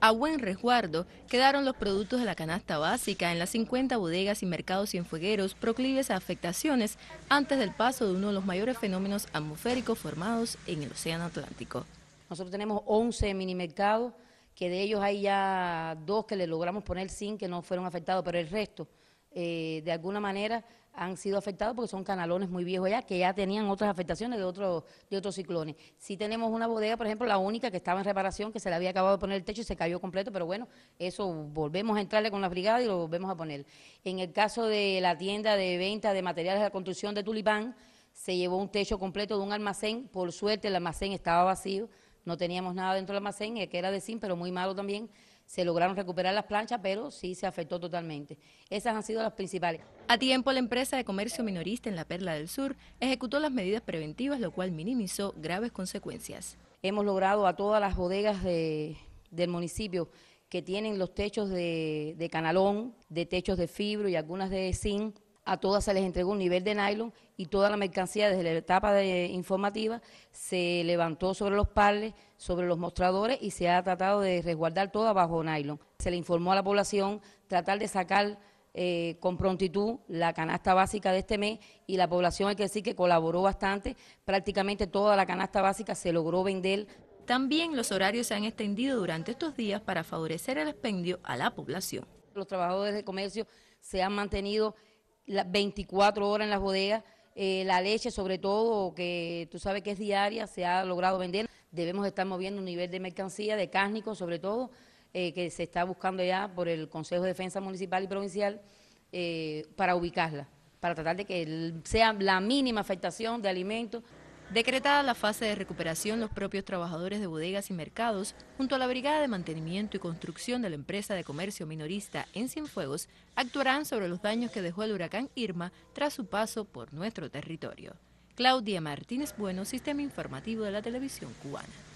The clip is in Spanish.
A buen resguardo quedaron los productos de la canasta básica en las 50 bodegas y mercados fuegueros proclives a afectaciones antes del paso de uno de los mayores fenómenos atmosféricos formados en el Océano Atlántico. Nosotros tenemos 11 mercados que de ellos hay ya dos que le logramos poner sin que no fueron afectados, pero el resto eh, de alguna manera han sido afectados porque son canalones muy viejos ya, que ya tenían otras afectaciones de, otros de otros ciclones. Si tenemos una bodega, por ejemplo, la única que estaba en reparación, que se le había acabado de poner el techo y se cayó completo, pero bueno, eso volvemos a entrarle con la brigada y lo volvemos a poner. En el caso de la tienda de venta de materiales de la construcción de Tulipán, se llevó un techo completo de un almacén, por suerte el almacén estaba vacío, no teníamos nada dentro del almacén, eh, que era de zinc, pero muy malo también, se lograron recuperar las planchas, pero sí se afectó totalmente. Esas han sido las principales. A tiempo, la empresa de comercio minorista en la Perla del Sur ejecutó las medidas preventivas, lo cual minimizó graves consecuencias. Hemos logrado a todas las bodegas del municipio que tienen los techos de, de canalón, de techos de fibro y algunas de zinc, a todas se les entregó un nivel de nylon y toda la mercancía desde la etapa informativa se levantó sobre los parles, sobre los mostradores y se ha tratado de resguardar toda bajo nylon. Se le informó a la población tratar de sacar eh, con prontitud la canasta básica de este mes y la población hay que decir que colaboró bastante, prácticamente toda la canasta básica se logró vender. También los horarios se han extendido durante estos días para favorecer el expendio a la población. Los trabajadores de comercio se han mantenido 24 horas en las bodegas. Eh, la leche, sobre todo, que tú sabes que es diaria, se ha logrado vender. Debemos estar moviendo un nivel de mercancía, de cárnicos, sobre todo, eh, que se está buscando ya por el Consejo de Defensa Municipal y Provincial eh, para ubicarla, para tratar de que sea la mínima afectación de alimentos. Decretada la fase de recuperación, los propios trabajadores de bodegas y mercados, junto a la Brigada de Mantenimiento y Construcción de la Empresa de Comercio Minorista en Cienfuegos, actuarán sobre los daños que dejó el huracán Irma tras su paso por nuestro territorio. Claudia Martínez Bueno, Sistema Informativo de la Televisión Cubana.